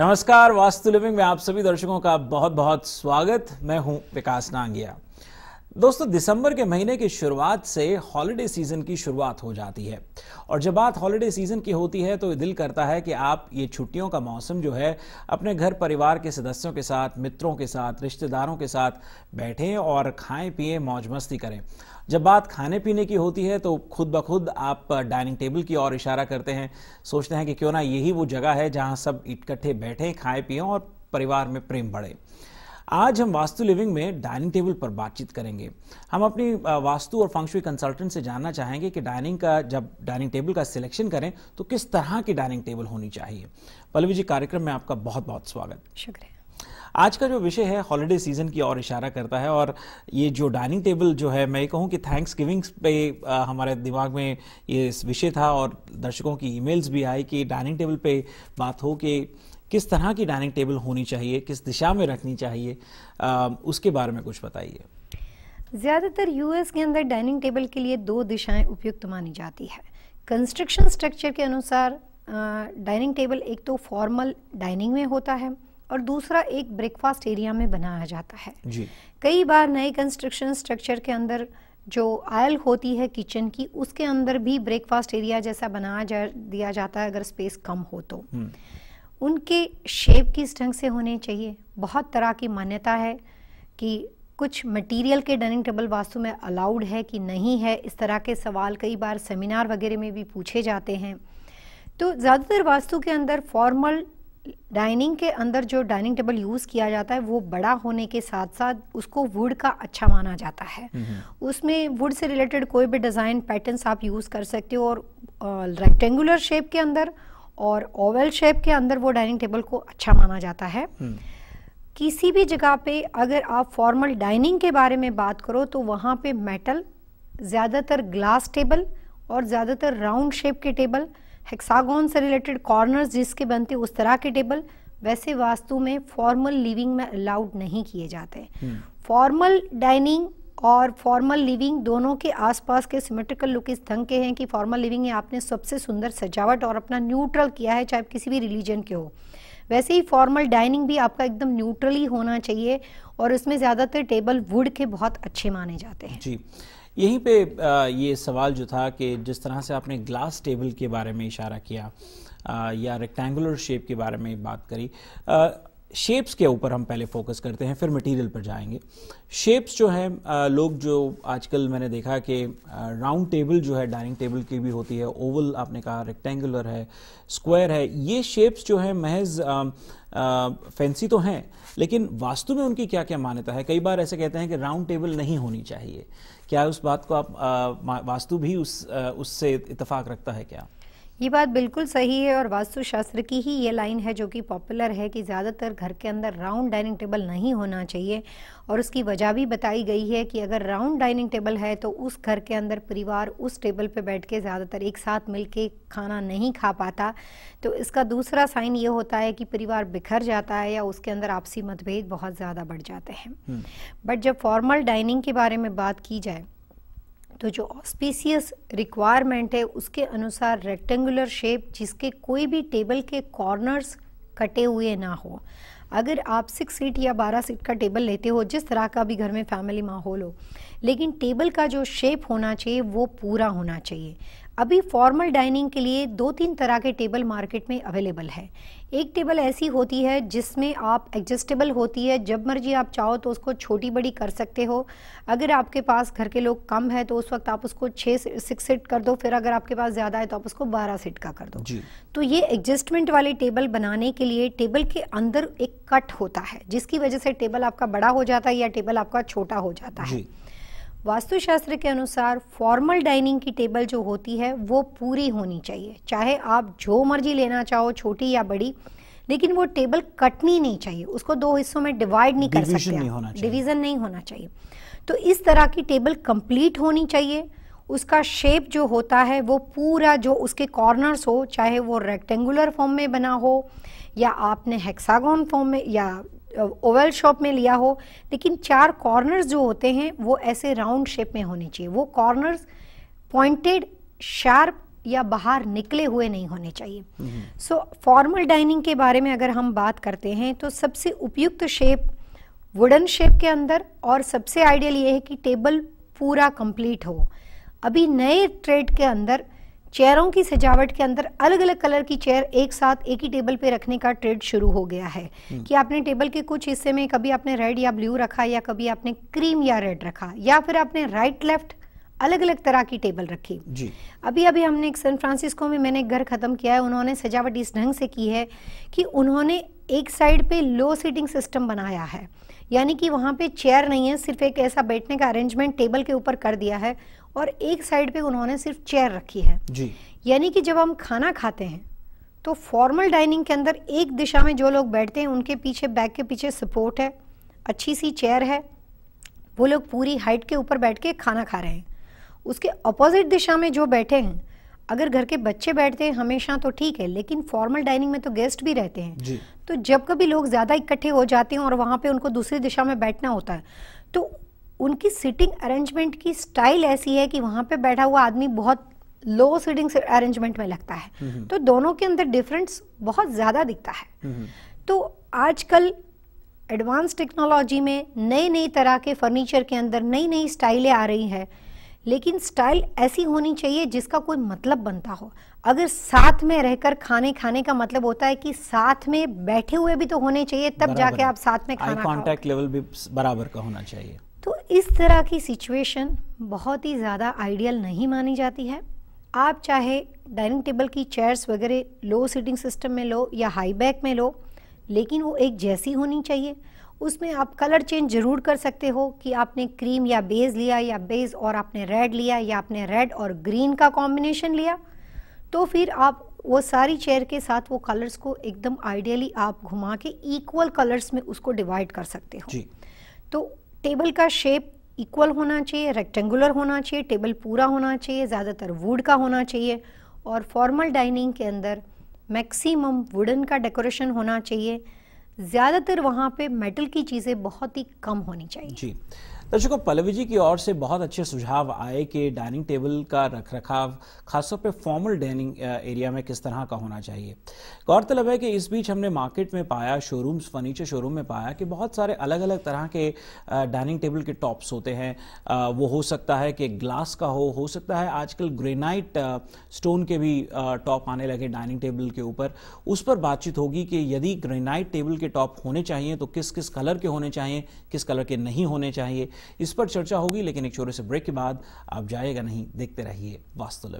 नमस्कार वास्तु लिविंग में आप सभी दर्शकों का बहुत बहुत स्वागत मैं हूं विकास नांगिया दोस्तों दिसंबर के महीने की शुरुआत से हॉलिडे सीजन की शुरुआत हो जाती है और जब बात हॉलिडे सीजन की होती है तो दिल करता है कि आप ये छुट्टियों का मौसम जो है अपने घर परिवार के सदस्यों के साथ मित्रों के साथ रिश्तेदारों के साथ बैठें और खाएं पिए मौज मस्ती करें जब बात खाने पीने की होती है तो खुद ब खुद आप डाइनिंग टेबल की ओर इशारा करते हैं सोचते हैं कि क्यों ना यही वो जगह है जहाँ सब इकट्ठे बैठें खाएं पिए और परिवार में प्रेम बढ़े आज हम वास्तु लिविंग में डाइनिंग टेबल पर बातचीत करेंगे हम अपनी वास्तु और फंक्शुई कंसल्टेंट से जानना चाहेंगे कि डाइनिंग का जब डाइनिंग टेबल का सिलेक्शन करें तो किस तरह की डाइनिंग टेबल होनी चाहिए पल्लवी जी कार्यक्रम में आपका बहुत बहुत स्वागत शुक्रिया आज का जो विषय है हॉलीडे सीजन की ओर इशारा करता है और ये जो डाइनिंग टेबल जो है मैं कहूँ कि थैंक्स गिविंग्स पे आ, हमारे दिमाग में ये विषय था और दर्शकों की ईमेल्स भी आई कि डाइनिंग टेबल पे बात हो कि किस तरह की डाइनिंग टेबल होनी चाहिए किस दिशा में रखनी चाहिए आ, उसके बारे में कुछ बताइए ज़्यादातर यूएस के अंदर डाइनिंग टेबल के लिए दो दिशाएं उपयुक्त मानी जाती है कंस्ट्रक्शन स्ट्रक्चर के अनुसार डाइनिंग टेबल एक तो फॉर्मल डाइनिंग में होता है और दूसरा एक ब्रेकफास्ट एरिया में बनाया जाता है जी। कई बार नए कंस्ट्रक्शन स्ट्रक्चर के अंदर जो आयल होती है किचन की उसके अंदर भी ब्रेकफास्ट एरिया जैसा बनाया जा दिया जाता है अगर स्पेस कम हो तो हम्म। उनके शेप किस ढंग से होने चाहिए बहुत तरह की मान्यता है कि कुछ मटेरियल के डाइनिंग टेबल वास्तु में अलाउड है कि नहीं है इस तरह के सवाल कई बार सेमिनार वगैरह में भी पूछे जाते हैं तो ज़्यादातर वास्तु के अंदर फॉर्मल डाइनिंग के अंदर जो डाइनिंग टेबल यूज़ किया जाता है वो बड़ा होने के साथ साथ उसको वुड का अच्छा माना जाता है उसमें वुड से रिलेटेड कोई भी डिज़ाइन पैटर्न्स आप यूज़ कर सकते हो और रेक्टेंगुलर शेप के अंदर और ओवल शेप के अंदर वो डाइनिंग टेबल को अच्छा माना जाता है हम्म। किसी भी जगह पे अगर आप फॉर्मल डाइनिंग के बारे में बात करो तो वहाँ पे मेटल ज़्यादातर ग्लास टेबल और ज़्यादातर राउंड शेप के टेबल हेक्सागोन से रिलेटेड कॉर्नर्स जिसके बनते उस तरह के टेबल वैसे वास्तु में फॉर्मल लिविंग में अलाउड नहीं किए जाते फॉर्मल हम्म। डाइनिंग और फॉर्मल लिविंग दोनों के आसपास के सिमेट्रिकल लुक इस ढंग के हैं कि फॉर्मल लिविंग में आपने सबसे सुंदर सजावट और अपना न्यूट्रल किया है चाहे किसी भी रिलीजन के हो वैसे ही फॉर्मल डाइनिंग भी आपका एकदम न्यूट्रल ही होना चाहिए और इसमें ज़्यादातर टेबल वुड के बहुत अच्छे माने जाते हैं जी यहीं पे ये सवाल जो था कि जिस तरह से आपने ग्लास टेबल के बारे में इशारा किया या रेक्टेंगुलर शेप के बारे में बात करी शेप्स के ऊपर हम पहले फोकस करते हैं फिर मटेरियल पर जाएंगे शेप्स जो हैं लोग जो आजकल मैंने देखा कि राउंड टेबल जो है डाइनिंग टेबल की भी होती है ओवल आपने कहा रेक्टेंगुलर है स्क्वायर है ये शेप्स जो है महज फैंसी तो हैं लेकिन वास्तु में उनकी क्या क्या मान्यता है कई बार ऐसे कहते हैं कि राउंड टेबल नहीं होनी चाहिए क्या उस बात को आप वास्तु भी उस उससे इतफाक रखता है क्या ये बात बिल्कुल सही है और वास्तुशास्त्र की ही ये लाइन है जो कि पॉपुलर है कि ज़्यादातर घर के अंदर राउंड डाइनिंग टेबल नहीं होना चाहिए और उसकी वजह भी बताई गई है कि अगर राउंड डाइनिंग टेबल है तो उस घर के अंदर परिवार उस टेबल पे बैठ के ज़्यादातर एक साथ मिल खाना नहीं खा पाता तो इसका दूसरा साइन ये होता है कि परिवार बिखर जाता है या उसके अंदर आपसी मतभेद बहुत ज़्यादा बढ़ जाते हैं हम्म। बट जब फॉर्मल डाइनिंग के बारे में बात की जाए तो जो ऑस्पीसियस रिक्वायरमेंट है उसके अनुसार रेक्टेंगुलर शेप जिसके कोई भी टेबल के कॉर्नर्स कटे हुए ना हो अगर आप सिक्स सीट या बारह सीट का टेबल लेते हो जिस तरह का भी घर में फैमिली माहौल हो लेकिन टेबल का जो शेप होना चाहिए वो पूरा होना चाहिए अभी फॉर्मल डाइनिंग के लिए दो तीन तरह के टेबल मार्केट में अवेलेबल है एक टेबल ऐसी होती है जिसमें आप एडजस्टेबल होती है जब मर्जी आप चाहो तो उसको छोटी बड़ी कर सकते हो अगर आपके पास घर के लोग कम है तो उस वक्त आप उसको छः सिक्स सीट कर दो फिर अगर आपके पास ज़्यादा है तो आप उसको बारह सीट का कर दो तो ये एडजस्टमेंट वाले टेबल बनाने के लिए टेबल के अंदर एक कट होता है जिसकी वजह से टेबल आपका बड़ा हो जाता है या टेबल आपका छोटा हो जाता है वास्तुशास्त्र के अनुसार फॉर्मल डाइनिंग की टेबल जो होती है वो पूरी होनी चाहिए चाहे आप जो मर्जी लेना चाहो छोटी या बड़ी लेकिन वो टेबल कटनी नहीं चाहिए उसको दो हिस्सों में डिवाइड नहीं कर सकते डिवीजन नहीं, नहीं होना चाहिए तो इस तरह की टेबल कंप्लीट होनी चाहिए उसका शेप जो होता है वो पूरा जो उसके कॉर्नर्स हो चाहे वो रेक्टेंगुलर फॉर्म में बना हो या आपने हेक्सागोन फॉर्म में या ओवल शॉप में लिया हो लेकिन चार कॉर्नर्स जो होते हैं वो ऐसे राउंड शेप में होने चाहिए वो कॉर्नर्स पॉइंटेड शार्प या बाहर निकले हुए नहीं होने चाहिए हम्म। सो फॉर्मल डाइनिंग के बारे में अगर हम बात करते हैं तो सबसे उपयुक्त शेप वुडन शेप के अंदर और सबसे आइडियल ये है कि टेबल पूरा कंप्लीट हो अभी नए ट्रेड के अंदर चेयरों की सजावट के अंदर अलग अलग कलर की चेयर एक साथ एक ही टेबल पे रखने का ट्रेड शुरू हो गया है हम्म। कि आपने टेबल के कुछ हिस्से में कभी आपने रेड या ब्लू रखा या कभी आपने क्रीम या रेड रखा या फिर आपने राइट लेफ्ट अलग अलग तरह की टेबल रखी जी अभी अभी हमने एक सैन फ्रांसिस्को में मैंने एक घर ख़त्म किया है उन्होंने सजावट इस ढंग से की है कि उन्होंने एक साइड पे लो सीटिंग सिस्टम बनाया है यानी कि वहाँ पे चेयर नहीं है सिर्फ एक ऐसा बैठने का अरेंजमेंट टेबल के ऊपर कर दिया है और एक साइड पे उन्होंने सिर्फ चेयर रखी है जी यानी कि जब हम खाना खाते हैं तो फॉर्मल डाइनिंग के अंदर एक दिशा में जो लोग बैठते हैं उनके पीछे बैक के पीछे सपोर्ट है अच्छी सी चेयर है वो लोग पूरी हाइट के ऊपर बैठ के खाना खा रहे हैं उसके अपोजिट दिशा में जो बैठे हैं अगर घर के बच्चे बैठते हैं हमेशा तो ठीक है लेकिन फॉर्मल डाइनिंग में तो गेस्ट भी रहते हैं जी। तो जब कभी लोग ज़्यादा इकट्ठे हो जाते हैं और वहां पे उनको दूसरी दिशा में बैठना होता है तो उनकी सिटिंग अरेंजमेंट की स्टाइल ऐसी है कि वहां पे बैठा हुआ आदमी बहुत लो सीटिंग अरेंजमेंट में लगता है हम्म, हम्म। तो दोनों के अंदर डिफरेंस बहुत ज़्यादा दिखता है हम्म, तो आजकल एडवांस टेक्नोलॉजी में नई नई तरह के फर्नीचर के अंदर नई नई स्टाइलें आ रही है लेकिन स्टाइल ऐसी होनी चाहिए जिसका कोई मतलब बनता हो अगर साथ में रहकर खाने खाने का मतलब होता है कि साथ में बैठे हुए भी तो होने चाहिए तब जाके आप साथ में खाना कांटेक्ट लेवल भी बराबर का होना चाहिए इस तरह की सिचुएशन बहुत ही ज़्यादा आइडियल नहीं मानी जाती है आप चाहे डाइनिंग टेबल की चेयर्स वगैरह लो सीटिंग सिस्टम में लो या हाई बैक में लो लेकिन वो एक जैसी होनी चाहिए उसमें आप कलर चेंज ज़रूर कर सकते हो कि आपने क्रीम या बेज लिया या बेज और आपने रेड लिया या आपने रेड और ग्रीन का कॉम्बिनेशन लिया तो फिर आप वो सारी चेयर के साथ वो कलर्स को एकदम आइडियली आप घुमा के इक्वल कलर्स में उसको डिवाइड कर सकते हो जी तो टेबल का शेप इक्वल होना चाहिए रेक्टेंगुलर होना चाहिए टेबल पूरा होना चाहिए ज़्यादातर वुड का होना चाहिए और फॉर्मल डाइनिंग के अंदर मैक्सिमम वुडन का डेकोरेशन होना चाहिए ज़्यादातर वहाँ पे मेटल की चीज़ें बहुत ही कम होनी चाहिए जी दर्शकों पल्लवी जी की ओर से बहुत अच्छे सुझाव आए कि डाइनिंग टेबल का रख रखाव खासतौर पर फॉर्मल डाइनिंग एरिया में किस तरह का होना चाहिए गौरतलब है कि इस बीच हमने मार्केट में पाया शोरूम्स फर्नीचर शोरूम में पाया कि बहुत सारे अलग अलग तरह के डाइनिंग टेबल के टॉप्स होते हैं वो हो सकता है कि ग्लास का हो हो सकता है आजकल ग्रेनाइट स्टोन के भी टॉप आने लगे डाइनिंग टेबल के ऊपर उस पर बातचीत होगी कि यदि ग्रेनाइट टेबल के टॉप होने चाहिए तो किस किस कलर के होने चाहिए किस कलर के नहीं होने चाहिए इस पर चर्चा होगी लेकिन एक छोटे से ब्रेक के बाद आप जाएगा नहीं देखते रहिए वास्तव